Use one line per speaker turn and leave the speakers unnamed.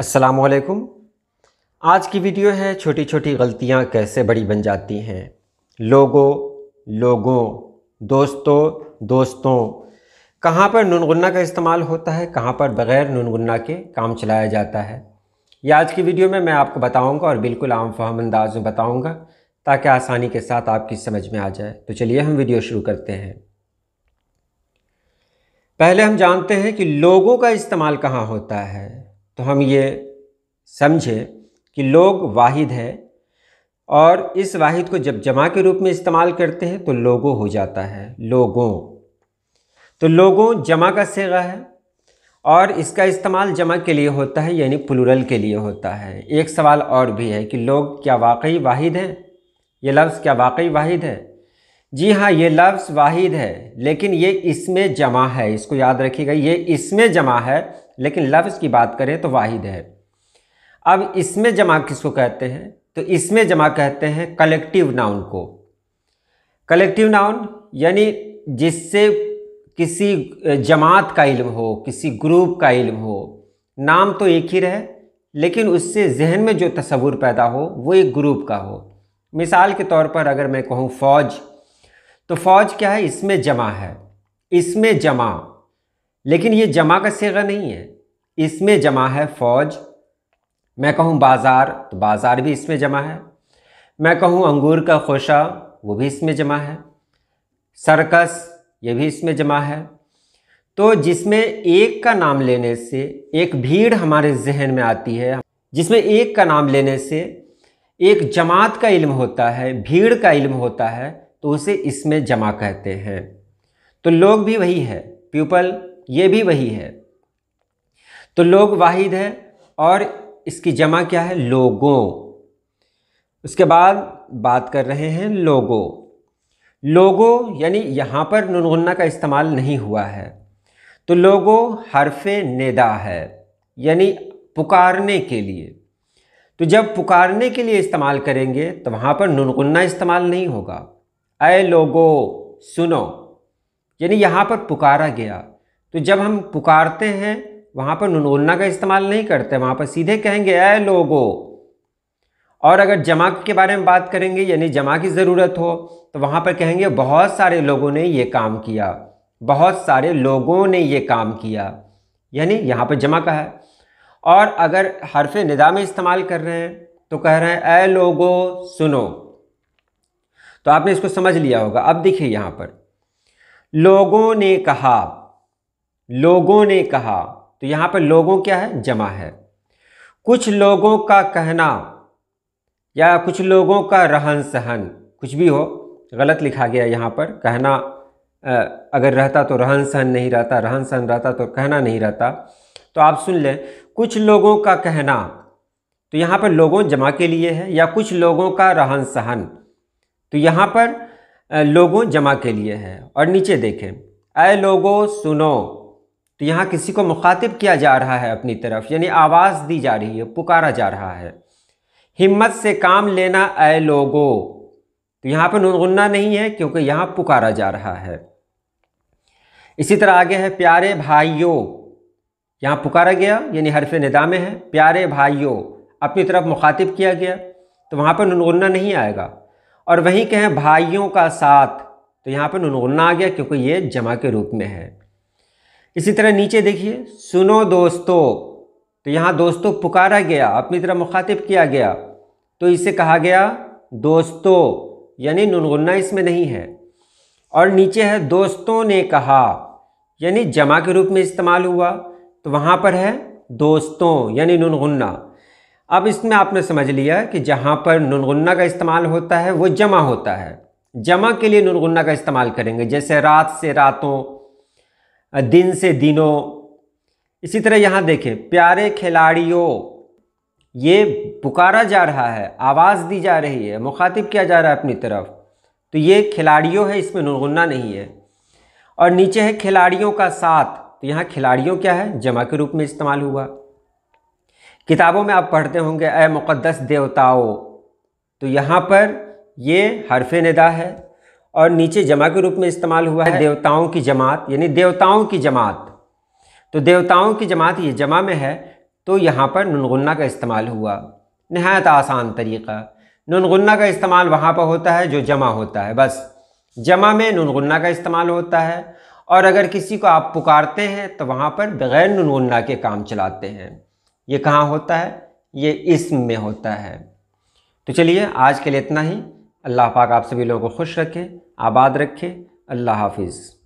असलकुम आज की वीडियो है छोटी छोटी गलतियाँ कैसे बड़ी बन जाती हैं लोगों लोगों दोस्तों दोस्तों कहाँ पर नुनगुन्ना का इस्तेमाल होता है कहाँ पर बग़ैर नुनगुन्ना के काम चलाया जाता है ये आज की वीडियो में मैं आपको बताऊंगा और बिल्कुल आम फहम अंदाज में बताऊँगा ताकि आसानी के साथ आपकी समझ में आ जाए तो चलिए हम वीडियो शुरू करते हैं पहले हम जानते हैं कि लोगों का इस्तेमाल कहाँ होता है तो हम ये समझे कि लोग वाहिद है और इस वाहिद को जब जमा के रूप में इस्तेमाल करते हैं तो लोगों हो जाता है लोगों तो लोगों जमा का सेगा है और इसका इस्तेमाल जमा के लिए होता है यानी प्लूरल के लिए होता है एक सवाल और भी है कि लोग क्या वाकई वाहिद हैं ये लफ्ज़ क्या वाकई वाहिद है जी हाँ ये लफ्ज़ वाहिद है लेकिन ये इसमें जमा है इसको याद रखिएगा ये इसमें जमा है लेकिन लफ्ज़ की बात करें तो वाहिद है अब इसमें जमा किसको कहते हैं तो इसमें जमा कहते हैं कलेक्टिव नाउन को कलेक्टिव नाउन यानी जिससे किसी जमात का इल्म हो किसी ग्रुप का इल्म हो नाम तो एक ही रहे लेकिन उससे जहन में जो तस्वूर पैदा हो वो एक ग्रुप का हो मिसाल के तौर पर अगर मैं कहूँ फ़ौज तो फ़ौज क्या है इसमें जमा है इसमें जमा लेकिन ये जमा का सेगा नहीं है इसमें जमा है फौज मैं कहूँ बाज़ार तो बाज़ार भी इसमें जमा है मैं कहूँ अंगूर का खोशा वो भी इसमें जमा है सर्कस ये भी इसमें जमा है तो जिसमें एक का नाम लेने से एक भीड़ हमारे जहन में आती है जिसमें एक का नाम लेने से एक जमात का इल्म होता है भीड़ का इल्म होता है तो उसे इसमें जमा कहते हैं तो लोग भी वही है पीपल ये भी वही है तो लोग वाहिद है और इसकी जमा क्या है लोगों उसके बाद बात कर रहे हैं लोगों लोगों यानी यहाँ पर नुनगुन्ना का इस्तेमाल नहीं हुआ है तो लोगों हरफ नेदा है यानी पुकारने के लिए तो जब पुकारने के लिए इस्तेमाल करेंगे तो वहाँ पर नुनगुन्ना इस्तेमाल नहीं होगा अय लोगो सुनो यानी यहाँ पर पुकारा गया तो जब हम पुकारते हैं वहाँ पर नुनोलना का इस्तेमाल नहीं करते वहाँ पर सीधे कहेंगे ए लोगो और अगर जमा के बारे में बात करेंगे यानी जमा की ज़रूरत हो तो वहाँ पर कहेंगे बहुत सारे लोगों ने ये काम किया बहुत सारे लोगों ने ये काम किया यानी यहाँ पर जमा का है और अगर हरफ निदा में इस्तेमाल कर रहे हैं तो कह रहे हैं ए लोगो सुनो तो आपने इसको समझ लिया होगा अब देखिए यहाँ पर लोगों ने कहा लोगों ने कहा तो यहाँ पर लोगों क्या है जमा है कुछ लोगों का कहना या कुछ लोगों का रहन सहन कुछ भी हो गलत लिखा गया यहाँ पर कहना अगर रहता तो रहन सहन नहीं रहता रहन सहन रहता तो कहना नहीं रहता तो आप सुन लें कुछ लोगों का कहना तो यहाँ पर लोगों जमा के लिए है या कुछ लोगों का रहन सहन तो यहाँ पर लोगों जमा के लिए है और नीचे देखें ऐ लोगों सुनो तो यहाँ किसी को मुखातिब किया जा रहा है अपनी तरफ यानी आवाज़ दी जा रही है पुकारा जा रहा है हिम्मत से काम लेना आए लोगो तो यहाँ पर नुनगुन्ना नहीं है क्योंकि यहाँ पुकारा जा रहा है इसी तरह आगे है प्यारे भाइयों यहाँ पुकारा गया यानी हरफ निदामे हैं है प्यारे भाइयों अपनी तरफ मुखातिब किया गया तो वहाँ पर नुनगुन्ना नहीं आएगा और वहीं कहें भाइयों का साथ तो यहाँ पर नुनगुन्ना आ गया क्योंकि ये जमा के रूप में है इसी तरह नीचे देखिए सुनो दोस्तों तो यहाँ दोस्तों पुकारा गया अपनी तरह मुखातिब किया गया तो इसे कहा गया दोस्तों यानी नुनगुन्ना इसमें नहीं है और नीचे है दोस्तों ने कहा यानी जमा के रूप में इस्तेमाल हुआ तो वहाँ पर है दोस्तों यानी नुनगुन्ना अब इसमें आपने समझ लिया कि जहाँ पर नुनगुन्ना का इस्तेमाल होता है वो जमा होता है जमा के लिए नुनगुन्ना का इस्तेमाल करेंगे जैसे रात से रातों दिन से दिनों इसी तरह यहाँ देखें प्यारे खिलाड़ियों ये पुकारा जा रहा है आवाज़ दी जा रही है मुखातिब किया जा रहा है अपनी तरफ तो ये खिलाड़ियों है इसमें नुनगुन्ना नहीं है और नीचे है खिलाड़ियों का साथ तो यहाँ खिलाड़ियों क्या है जमा के रूप में इस्तेमाल हुआ किताबों में आप पढ़ते होंगे अ मुक़दस देवताओं तो यहाँ पर ये हरफ नदा है और नीचे जमा के रूप में इस्तेमाल हुआ है देवताओं की जमात यानी देवताओं की जमात तो देवताओं की जमात ये जमा में है तो यहाँ पर नुनगुन्ना का इस्तेमाल हुआ नहायत आसान तरीका नुनगुन्ना का इस्तेमाल वहाँ पर होता है जो जमा होता है बस जमा में नुनगुन्ना का इस्तेमाल होता है और अगर किसी को आप पुकारते हैं तो वहाँ पर बग़ैर नुनगुन्ना के काम चलाते हैं ये कहाँ होता है ये इसम में होता है तो चलिए आज के लिए इतना ही अल्लाह पाक आप सभी लोगों को खुश रखे आबाद रखे अल्लाह हाफिज़